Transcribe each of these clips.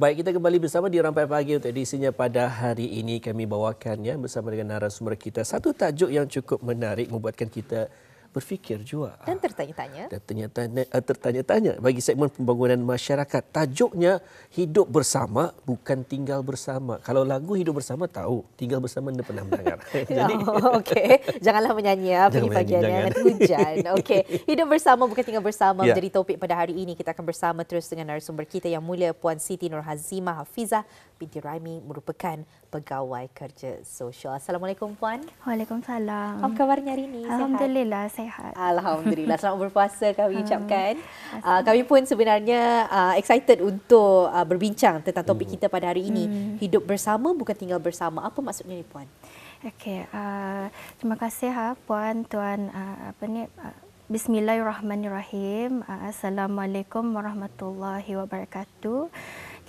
Baik, kita kembali bersama di Rampai Pagi untuk edisinya pada hari ini. Kami bawakan ya, bersama dengan narasumber kita satu tajuk yang cukup menarik membuatkan kita berfikir juga. Dan tertanya-tanya. Dan tertanya-tanya, eh, tertanya-tanya bagi segmen pembangunan masyarakat. Tajuknya hidup bersama bukan tinggal bersama. Kalau lagu hidup bersama tahu, tinggal bersama anda pernah mendengar. Jadi, oh, okay. janganlah menyanyi ya pagi pagi ini nanti hujan. Okay. Hidup bersama bukan tinggal bersama ya. menjadi ya. topik pada hari ini. Kita akan bersama terus dengan narasumber kita yang mulia Puan Siti Nurhazimah Hafizah binti Raimi merupakan pegawai kerja sosial. Assalamualaikum puan. Waalaikumsalam. Apa khabarnya hari ini? Alhamdulillah sehat. Alhamdulillah. Selamat berpuasa kami ucapkan. Uh, kami pun sebenarnya uh, excited untuk uh, berbincang tentang topik hmm. kita pada hari ini. Hmm. Hidup bersama bukan tinggal bersama. Apa maksudnya ni puan? Okey, uh, terima kasih ha, puan, tuan uh, apa ni uh, Bismillahirrahmanirrahim. Assalamualaikum warahmatullahi wabarakatuh.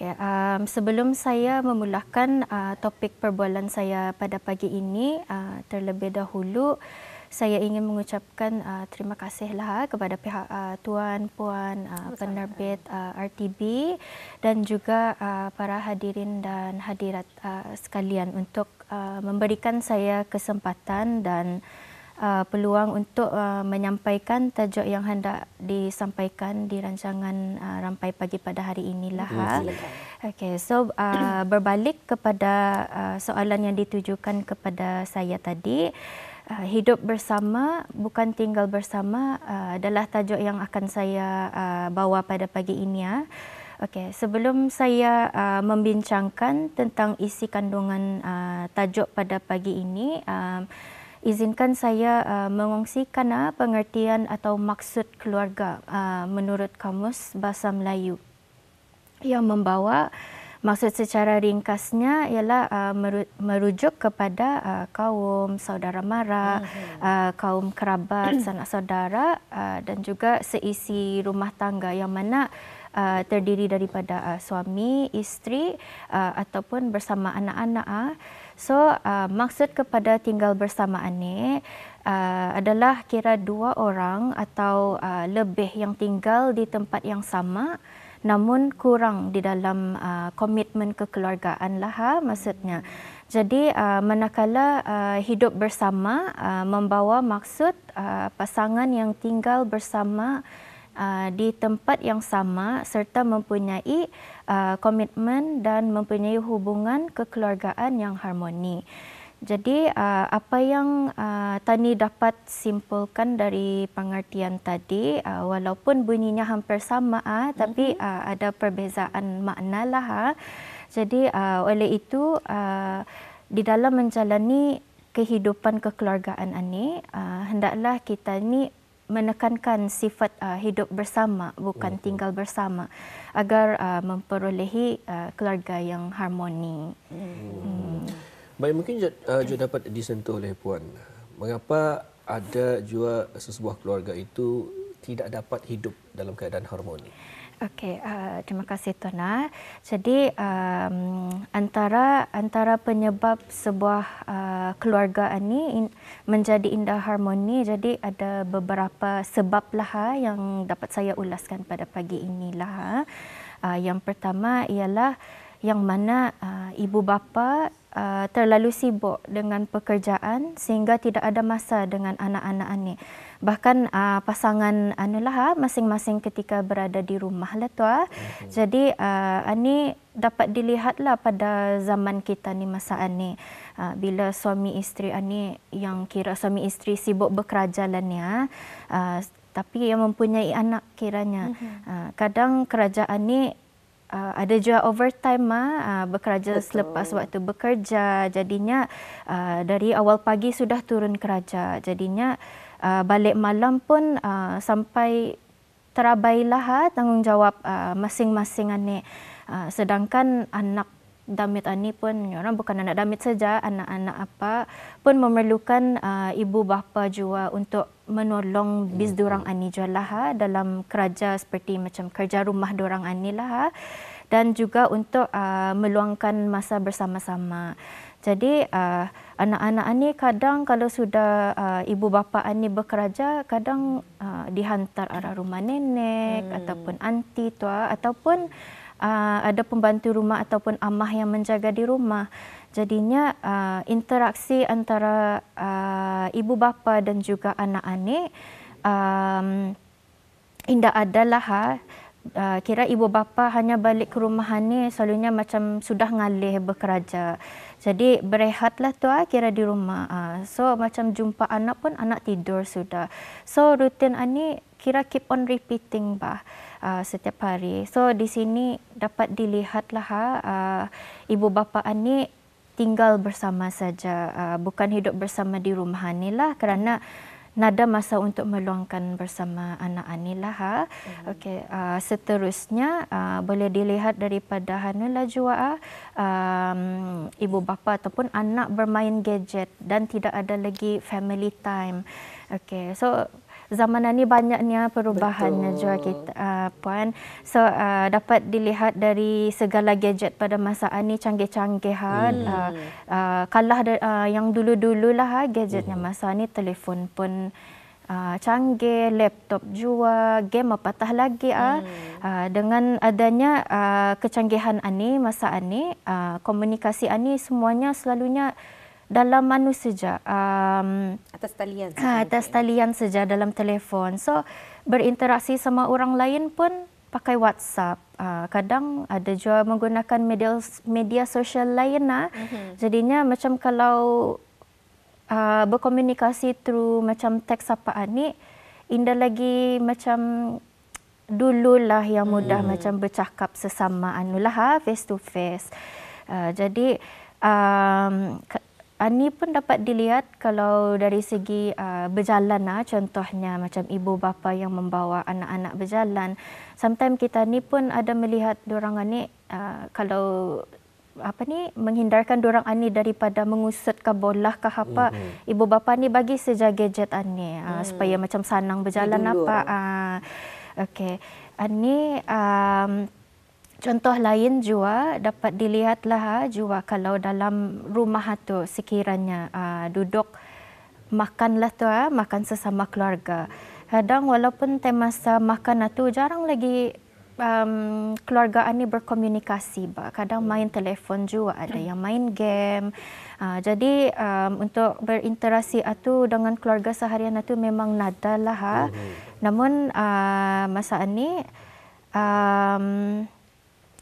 Okay, um, sebelum saya memulakan uh, topik perbualan saya pada pagi ini, uh, terlebih dahulu saya ingin mengucapkan uh, terima kasihlah kepada pihak uh, tuan puan uh, penerbit uh, RTB dan juga uh, para hadirin dan hadirat uh, sekalian untuk uh, memberikan saya kesempatan dan uh, peluang untuk uh, menyampaikan tajuk yang hendak disampaikan di rancangan uh, rampai pagi pada hari inilah. Mm-hmm. Ha. Okey, so uh, berbalik kepada uh, soalan yang ditujukan kepada saya tadi, uh, hidup bersama bukan tinggal bersama uh, adalah tajuk yang akan saya uh, bawa pada pagi ini ya. Okay, sebelum saya uh, membincangkan tentang isi kandungan uh, tajuk pada pagi ini, uh, izinkan saya uh, mengongsikan uh, pengertian atau maksud keluarga uh, menurut kamus bahasa Melayu yang membawa maksud secara ringkasnya ialah uh, merujuk kepada uh, kaum saudara mara mhm. uh, kaum kerabat sanak saudara uh, dan juga seisi rumah tangga yang mana Uh, terdiri daripada uh, suami, isteri uh, ataupun bersama anak-anak uh, So uh, maksud kepada tinggal bersama ini uh, adalah kira dua orang atau uh, lebih yang tinggal di tempat yang sama namun kurang di dalam uh, komitmen uh, kekeluargaan lah ha, maksudnya. Jadi uh, manakala uh, hidup bersama uh, membawa maksud uh, pasangan yang tinggal bersama Uh, di tempat yang sama serta mempunyai uh, komitmen uh, dan mempunyai hubungan kekeluargaan yang harmoni. Jadi uh, apa yang uh, Tani dapat simpulkan dari pengertian tadi, uh, walaupun bunyinya hampir sama, uh, tapi mhm. uh, ada perbezaan makna lah. Uh. Jadi uh, oleh itu uh, di dalam menjalani kehidupan kekeluargaan ini uh, hendaklah kita ni menekankan sifat uh, hidup bersama bukan ya, tinggal bersama agar uh, memperolehi uh, keluarga yang harmoni. Hmm. Hmm. Baik mungkin uh, juga dapat disentuh oleh puan. Mengapa ada juga sesebuah keluarga itu tidak dapat hidup dalam keadaan harmoni? Okey, uh, terima kasih Tona. Jadi um, antara antara penyebab sebuah uh, keluarga ini in, menjadi indah harmoni, jadi ada beberapa sebab lah ha, yang dapat saya ulaskan pada pagi inilah. Ha. Uh, yang pertama ialah yang mana uh, ibu bapa uh, terlalu sibuk dengan pekerjaan sehingga tidak ada masa dengan anak-anak ni. Bahkan uh, pasangan anulah ha, masing-masing ketika berada di rumah lah tu. Ah. Jadi uh, ini dapat dilihatlah pada zaman kita ni masa ani Uh, bila suami isteri ani yang kira suami isteri sibuk bekerja lah ni. Ah, uh, tapi yang mempunyai anak kiranya. Mhm. Uh, kadang kerajaan ni Uh, ada juga overtime mah uh, ah, bekerja Betul. selepas waktu bekerja jadinya uh, dari awal pagi sudah turun kerja jadinya uh, balik malam pun uh, sampai terabailah ha, tanggungjawab uh, masing-masing anak uh, sedangkan anak damit ani pun you ya bukan anak damit saja anak-anak apa pun memerlukan uh, ibu bapa jua untuk menolong hmm. bis durang ani jua lah ha, dalam kerja seperti macam kerja rumah dorang ani lah ha, dan juga untuk uh, meluangkan masa bersama-sama. Jadi uh, anak-anak ani kadang kalau sudah uh, ibu bapa ani bekerja kadang uh, dihantar arah rumah nenek hmm. ataupun anti tua ataupun uh, ada pembantu rumah ataupun amah yang menjaga di rumah. Jadinya uh, interaksi antara uh, ibu bapa dan juga anak ani um, indah adalah ha, Uh, kira ibu bapa hanya balik ke rumah ni selalunya macam sudah ngalih bekerja. Jadi berehatlah tu ah kira di rumah. Uh, so macam jumpa anak pun anak tidur sudah. So rutin ani kira keep on repeating bah uh, setiap hari. So di sini dapat dilihatlah ha, uh, ibu bapa ani tinggal bersama saja, uh, bukan hidup bersama di rumah ani lah kerana nada masa untuk meluangkan bersama anak anilah ha. Mm. Okey, uh, seterusnya uh, boleh dilihat daripada hanulah jua uh, um, ibu bapa ataupun anak bermain gadget dan tidak ada lagi family time. Okey, so Zaman ini banyaknya perubahan juga kita uh, puan so uh, dapat dilihat dari segala gadget pada masa ini canggih-canggihan hmm. uh, uh, kalah de, uh, yang dulu-dululah ha, gadgetnya hmm. masa ni telefon pun Uh, canggih laptop jua game apa tah lagi hmm. uh, dengan adanya uh, kecanggihan ani masa ani uh, komunikasi ani semuanya selalunya uh, dalam mana saja um, atas talian ha, atas talian saja dalam telefon so berinteraksi sama orang lain pun pakai WhatsApp uh, kadang ada juga menggunakan media media sosial lain lah mm-hmm. jadinya macam kalau uh, berkomunikasi through macam teks apa ani indah lagi macam dulu lah yang mudah hmm. macam bercakap sesama anulah ha, face to face. Uh, jadi um, ini pun dapat dilihat kalau dari segi uh, berjalan lah, contohnya macam ibu bapa yang membawa anak-anak berjalan. Sometimes kita ni pun ada melihat orang ani uh, kalau apa ni menghindarkan orang ani daripada mengusut ke bola ke apa mm-hmm. ibu bapa ni bagi saja gadget ani mm. supaya macam sanang berjalan apa uh, okey ani um, Contoh lain juga dapat dilihatlah ah, juga kalau dalam rumah tu sekiranya uh, duduk makanlah tu uh, makan sesama keluarga. Kadang walaupun time masa makan lah tu jarang lagi um, keluarga ini berkomunikasi. bah Kadang main telefon juga, ada yang main game. Uh, jadi um, untuk berinteraksi itu dengan keluarga seharian itu lah memang nada lah. Ha. Namun uh, masa ini um,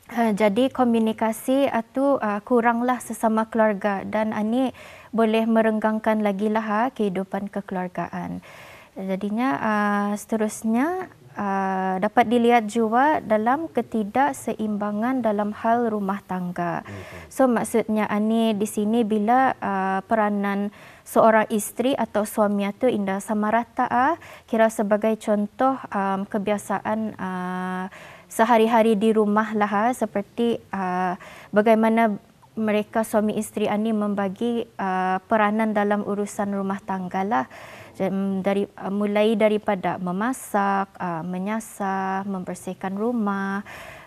Ha, jadi komunikasi itu ah, uh, ah, kuranglah sesama keluarga dan ini ah, boleh merenggangkan lagi lah ha, kehidupan kekeluargaan. Jadinya uh, seterusnya uh, dapat dilihat juga dalam ketidakseimbangan dalam hal rumah tangga. So maksudnya ini di sini bila uh, peranan seorang isteri atau suami itu indah sama rata ah, kira sebagai contoh um, kebiasaan uh, sehari-hari di rumah lah ha, seperti uh, bagaimana mereka suami isteri ini membagi uh, peranan dalam urusan rumah tangga lah dari uh, mulai daripada memasak, uh, menyasah, membersihkan rumah,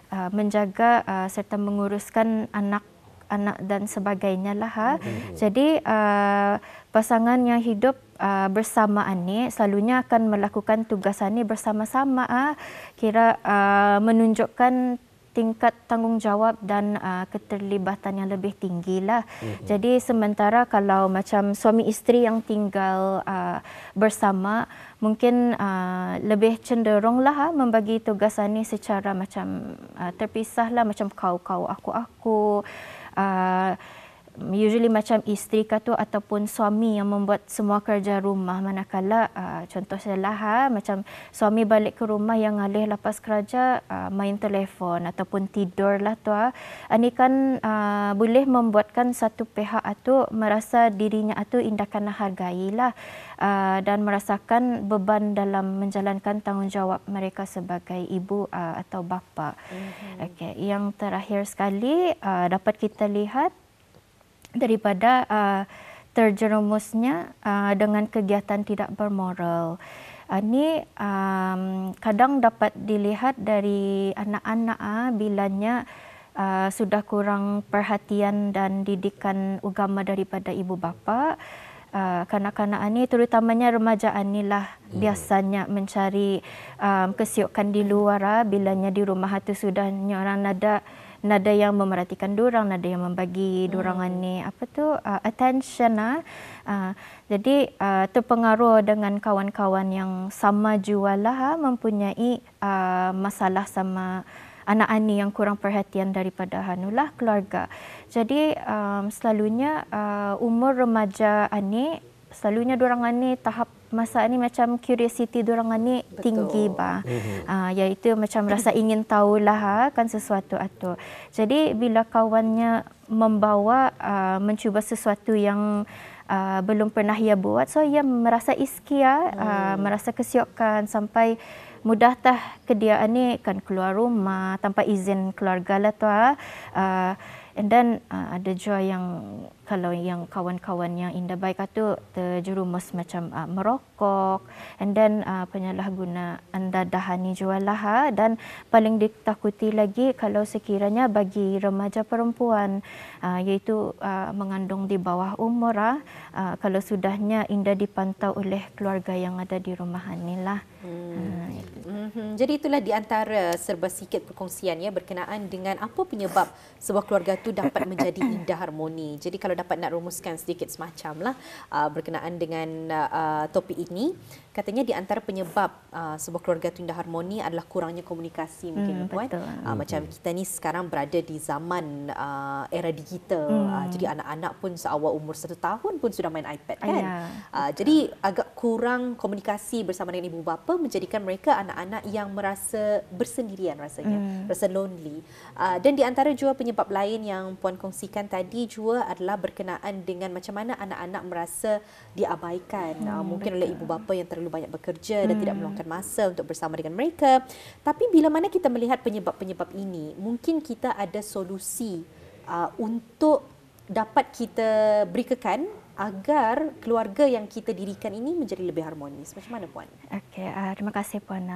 uh, menjaga uh, serta menguruskan anak-anak dan sebagainya lah. Ha. Hmm. Jadi uh, pasangan yang hidup uh, ah, bersamaan ni selalunya akan melakukan tugas ni bersama-sama uh, kira uh, menunjukkan tingkat tanggungjawab dan uh, keterlibatan yang lebih tinggi lah. Mm-hmm. Jadi sementara kalau macam suami isteri yang tinggal uh, bersama mungkin uh, lebih cenderung lah uh, membagi tugas ini secara macam uh, terpisah lah macam kau kau aku aku. Uh, usually macam isteri kata ataupun suami yang membuat semua kerja rumah manakala uh, contoh saya lah ha, macam suami balik ke rumah yang alih lepas kerja uh, main telefon ataupun tidur lah tua ha. ini kan uh, boleh membuatkan satu pihak atau merasa dirinya atau indahkan hargai lah uh, dan merasakan beban dalam menjalankan tanggungjawab mereka sebagai ibu uh, atau bapa mm-hmm. okay. yang terakhir sekali uh, dapat kita lihat daripada uh, terjerumusnya uh, dengan kegiatan tidak bermoral. Uh, ini um, kadang dapat dilihat dari anak-anak uh, bilanya uh, sudah kurang perhatian dan didikan agama daripada ibu bapa. Uh, kanak-kanak ini terutamanya remaja inilah hmm. biasanya mencari um, kesiukan di luar bila uh, bilanya di rumah itu sudah nyoran ada nada yang memerhatikan dorang nada yang membagi dorangan hmm. ni apa tu uh, attention lah. uh, jadi uh, terpengaruh dengan kawan-kawan yang sama jualah ha, ah, mempunyai uh, masalah sama anak ani yang kurang perhatian daripada hanulah keluarga. Jadi um, selalunya uh, umur remaja ani selalunya orang ani tahap masa ni macam curiosity dorongan ni Betul. tinggi ba. Mm -hmm. uh, ah, iaitu macam rasa ingin tahu lah ah, kan sesuatu atau. Jadi bila kawannya membawa uh, mencuba sesuatu yang Uh, belum pernah ia buat so ia merasa iskia uh, hmm. merasa kesiokan sampai mudah tah kedia ani kan keluar rumah tanpa izin keluarga lah tu uh, and then uh, ada jua yang kalau yang kawan-kawan yang indah baik kata terjerumus macam uh, merokok and then uh, ah, penyalahguna anda dahani jual lah dan paling ditakuti lagi kalau sekiranya bagi remaja perempuan uh, iaitu uh, mengandung di bawah umur uh, kalau sudahnya indah dipantau oleh keluarga yang ada di rumah anilah Hmm. Hmm. Jadi itulah di antara serba sikit perkongsian ya berkenaan dengan apa penyebab sebuah keluarga tu dapat menjadi indah harmoni. Jadi kalau kalau dapat nak rumuskan sedikit semacam lah uh, berkenaan dengan uh, uh topik ini katanya di antara penyebab uh, sebuah keluarga itu indah harmoni adalah kurangnya komunikasi mungkin hmm, puan. Uh, hmm. Macam kita ni sekarang berada di zaman uh, era digital. Hmm. Uh, jadi anak-anak pun seawal umur satu tahun pun sudah main iPad kan. Ya, uh, jadi agak kurang komunikasi bersama dengan ibu bapa menjadikan mereka anak-anak yang merasa bersendirian rasanya. Hmm. Rasa lonely. Uh, dan di antara juga penyebab lain yang puan kongsikan tadi juga adalah berkenaan dengan macam mana anak-anak merasa diabaikan. Hmm, uh, mungkin betul. oleh ibu bapa yang terlalu terlalu banyak bekerja dan tidak hmm. meluangkan masa untuk bersama dengan mereka. Tapi bila mana kita melihat penyebab-penyebab ini, mungkin kita ada solusi uh, untuk dapat kita berikan agar keluarga yang kita dirikan ini menjadi lebih harmonis. Macam mana puan? Okay, uh, terima kasih puan.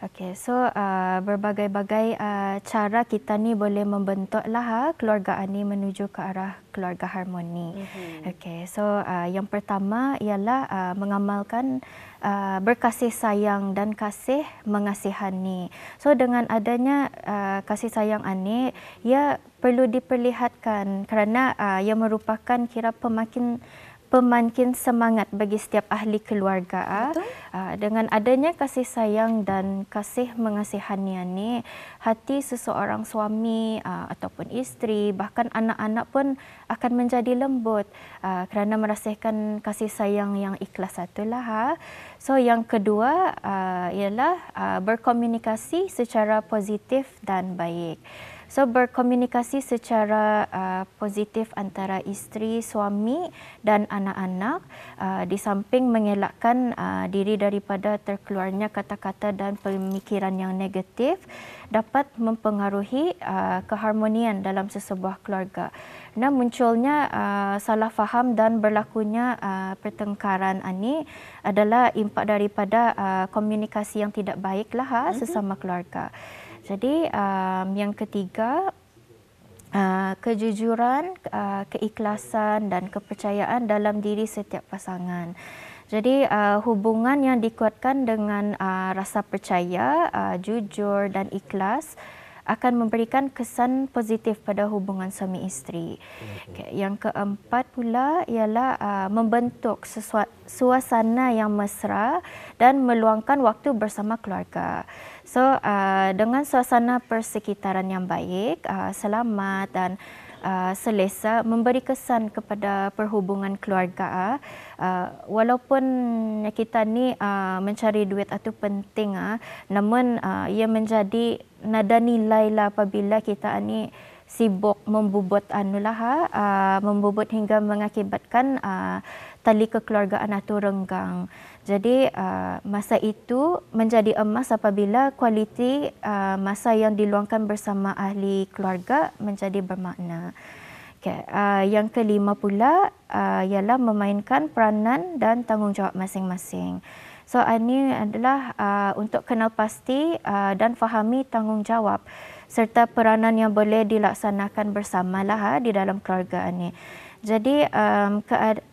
Okay, so uh, berbagai-bagai uh, cara kita ni boleh membentuklah ha, uh, keluarga ini menuju ke arah keluarga harmoni. Mm-hmm. Okay, so uh, yang pertama ialah uh, mengamalkan uh, berkasih sayang dan kasih mengasihani. So dengan adanya uh, kasih sayang ani, ia perlu diperlihatkan kerana uh, ia merupakan kira pemakin pemangkin semangat bagi setiap ahli keluarga. Betul. Ah, dengan adanya kasih sayang dan kasih mengasihannya ni, hati seseorang suami ah, ataupun isteri, bahkan anak-anak pun akan menjadi lembut ah, kerana merasakan kasih sayang yang ikhlas satu satulah. Ha. So yang kedua ialah berkomunikasi secara positif dan baik. So berkomunikasi secara uh, positif antara isteri, suami dan anak-anak uh, di samping mengelakkan uh, diri daripada terkeluarnya kata-kata dan pemikiran yang negatif dapat mempengaruhi uh, keharmonian dalam sesebuah keluarga. Nah munculnya uh, salah faham dan berlakunya uh, pertengkaran ini adalah impak daripada uh, komunikasi yang tidak baiklah ha, mm-hmm. sesama keluarga. Jadi um, yang ketiga uh, kejujuran, uh, keikhlasan dan kepercayaan dalam diri setiap pasangan. Jadi uh, hubungan yang dikuatkan dengan uh, rasa percaya, uh, jujur dan ikhlas uh, akan memberikan kesan positif pada hubungan suami isteri. Okay. Yang keempat pula ialah uh, membentuk suasana yang mesra dan meluangkan waktu bersama keluarga. So uh, dengan suasana persekitaran yang baik, uh, selamat dan Uh, selesa memberi kesan kepada perhubungan keluarga uh, walaupun kita ni uh, mencari duit itu penting uh, namun uh, ia menjadi nada nilai lah apabila kita ni sibuk membubut anulah ha, uh, membubut hingga mengakibatkan uh, tali kekeluargaan itu renggang. Jadi uh, masa itu menjadi emas apabila kualiti uh, masa yang diluangkan bersama ahli keluarga menjadi bermakna. Okay. Uh, yang kelima pula ialah memainkan peranan dan tanggungjawab masing-masing. So ini adalah untuk kenal pasti dan fahami tanggungjawab serta peranan yang boleh dilaksanakan bersama bersamalah di dalam keluarga ini. Jadi um,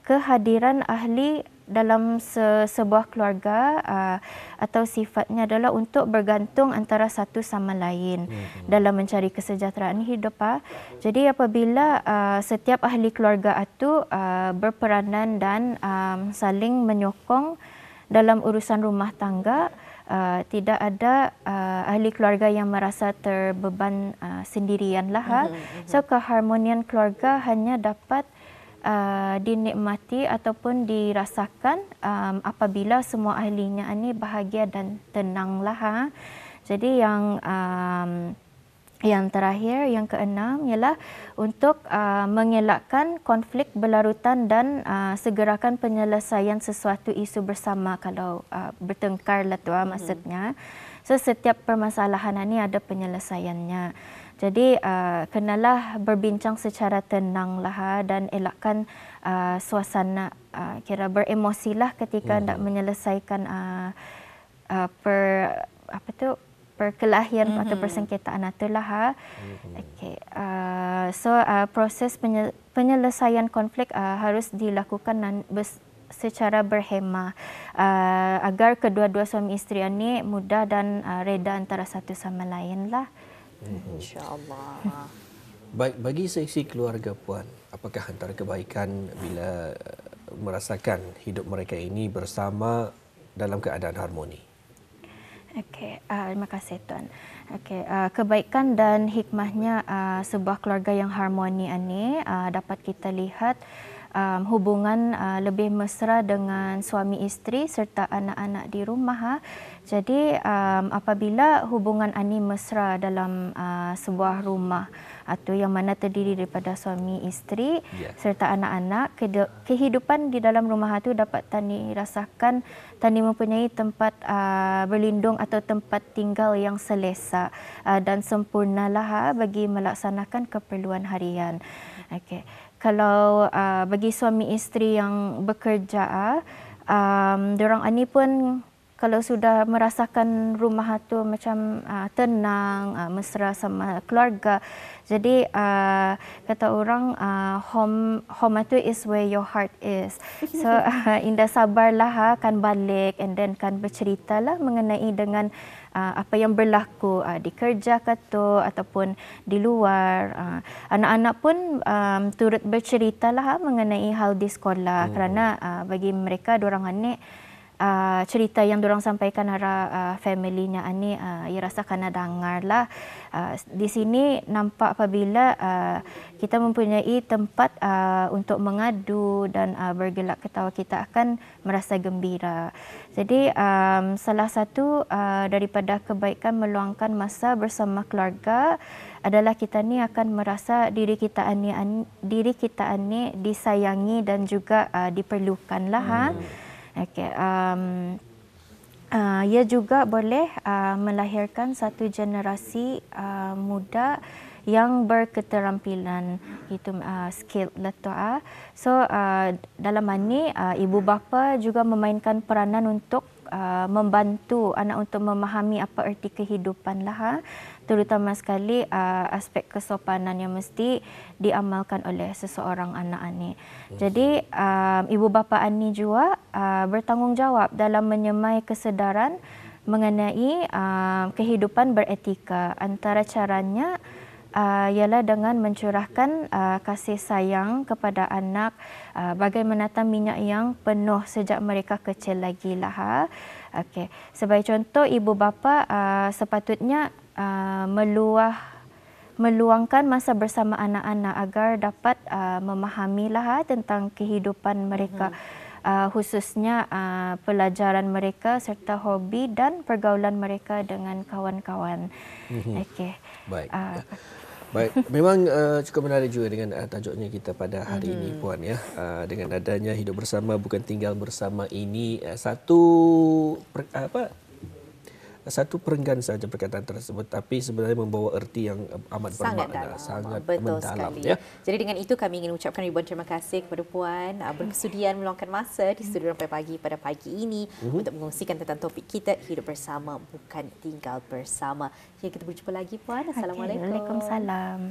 kehadiran ahli dalam se- sebuah keluarga uh, atau sifatnya adalah untuk bergantung antara satu sama lain mm-hmm. dalam mencari kesejahteraan hidup. Uh. Jadi apabila uh, setiap ahli keluarga itu uh, berperanan dan um, saling menyokong dalam urusan rumah tangga, uh, tidak ada uh, ahli keluarga yang merasa terbeban uh, sendirianlah. Uh. So keharmonian keluarga hanya dapat Uh, dinikmati ataupun dirasakan um, apabila semua ahlinya ini bahagia dan tenanglah ha. Jadi yang um, yang terakhir yang keenam ialah untuk uh, mengelakkan konflik berlarutan dan uh, segerakan penyelesaian sesuatu isu bersama kalau uh, bertengkar lah tu mm-hmm. maksudnya. So setiap permasalahan ini ada penyelesaiannya. Jadi uh, kenalah berbincang secara tenang lah ha, dan elakkan uh, suasana uh, kira beremosilah ketika hendak hmm. menyelesaikan uh, uh, per apa tu perkelahian hmm atau hmm. persengketaan itulah ha. Mm-hmm. Okey. Uh, so uh, proses penyelesaian konflik uh, harus dilakukan nan- bes- secara berhemah uh, agar kedua-dua suami isteri ini mudah dan uh, reda antara satu sama lain lah. Mm-hmm. InsyaAllah. Baik, bagi seksi keluarga puan, apakah antara kebaikan bila eh, merasakan hidup mereka ini bersama dalam keadaan harmoni? Okey, uh, terima kasih tuan. Okey, uh, kebaikan dan hikmahnya uh, sebuah keluarga yang harmoni ini uh, dapat kita lihat uh, um, hubungan uh, lebih mesra dengan suami isteri serta anak-anak di rumah. Ha. Jadi um, apabila hubungan ani mesra dalam uh, sebuah rumah atau yang mana terdiri daripada suami isteri yeah. serta anak-anak kehidupan di dalam rumah itu dapat tani rasakan tani mempunyai tempat uh, berlindung atau tempat tinggal yang selesa uh, dan sempurnalah ha, bagi melaksanakan keperluan harian. Okay kalau uh, bagi suami isteri yang bekerja um ah, orang ani pun kalau sudah merasakan rumah itu macam uh, tenang uh, mesra sama keluarga jadi uh, kata orang uh, home home itu is where your heart is so uh, indah sabarlah ha, kan balik and then kan bercerita lah mengenai dengan Uh, apa yang berlaku uh, di kerja kata ataupun di luar uh, anak-anak pun um, turut berceritalah uh, mengenai hal di sekolah hmm. kerana uh, bagi mereka orang anak uh, cerita yang dorang sampaikan ara uh, familynya ani uh, ia rasa kena dengar lah uh, di sini nampak apabila uh, kita mempunyai tempat uh, untuk mengadu dan uh, bergelak ketawa kita akan merasa gembira jadi um, salah satu uh, daripada kebaikan meluangkan masa bersama keluarga adalah kita ni akan merasa diri kita ani, ani diri kita ani disayangi dan juga uh, diperlukan lah ha? hmm. ha Okay, um, uh, ia juga boleh uh, melahirkan satu generasi uh, muda yang berketerampilan itu uh, skill letua. Ah. So uh, dalam ini uh, ibu bapa juga memainkan peranan untuk uh, membantu anak untuk memahami apa erti kehidupan lah. Ha terutama sekali uh, aspek kesopanan yang mesti diamalkan oleh seseorang anak ani. Hmm. Jadi um, ibu bapa ani juga uh, bertanggungjawab dalam menyemai kesedaran mengenai um, kehidupan beretika. Antara caranya uh, ialah dengan mencurahkan uh, kasih sayang kepada anak, uh, bagaimana minyak yang penuh sejak mereka kecil lagi lah. Ha? Okey. Sebagai contoh ibu bapa uh, sepatutnya uh, meluah meluangkan masa bersama anak-anak agar dapat uh, memahami lah uh, eh, tentang kehidupan mereka uh-huh. uh, khususnya uh, pelajaran mereka serta hobi dan pergaulan mereka dengan kawan-kawan. Uh-huh. Okey. Baik. Uh, Baik, memang uh, cukup menarik juga dengan uh, tajuknya kita pada hari uh-huh. ini mhm. puan ya. Uh, dengan adanya hidup bersama bukan tinggal bersama ini uh, satu per, apa satu perenggan saja perkataan tersebut tapi sebenarnya membawa erti yang eh, amat bermakna sangat, dalam. sangat Betul mendalam ya. Jadi dengan itu kami ingin ucapkan ribuan terima kasih kepada puan ah, bersedian meluangkan masa di studio sampai pagi pada pagi ini uh untuk mengungsikan tentang topik kita hidup bersama bukan tinggal bersama. Jadi kita berjumpa lagi puan. Assalamualaikum. Waalaikumsalam.